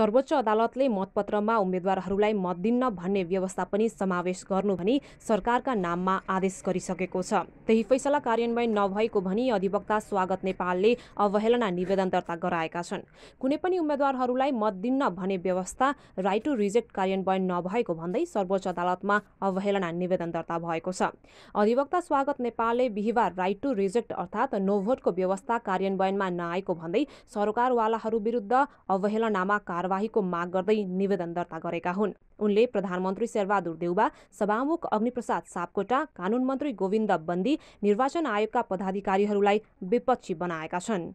सर्वोच्च अदालतले मतपत्रमा उम्मेद्वारहरूलाई मत दिन्न भन्ने व्यवस्था पनि समावेश गर्नु भनी सरकारका नाममा आदेश गरिसकेको छ त्यही फैसला कार्यान्वयन नभएको भनी अधिवक्ता स्वागत नेपालले अवहेलना निवेदन दर्ता गराएका छन् कुनै पनि उम्मेद्वारहरूलाई मत दिन्न भन्ने व्यवस्था राइट टु रिजेक्ट कार्यान्वयन नभएको भन्दै सर्वोच्च अदालतमा अवहेलना निवेदन दर्ता भएको छ अधिवक्ता स्वागत नेपालले बिहिबार राइट टु रिजेक्ट अर्थात् नोभोटको व्यवस्था कार्यान्वयनमा नआएको भन्दै सरकारवालाहरू विरुद्ध अवहेलनामा कार कार्यवाहीको माग गर्दै निवेदन दर्ता गरेका हुन् उनले प्रधानमन्त्री शेरबहादुर देउबा सभामुख अग्निप्रसाद सापकोटा कानून मन्त्री गोविन्द बन्दी निर्वाचन आयोगका पदाधिकारीहरूलाई विपक्षी बनाएका छन्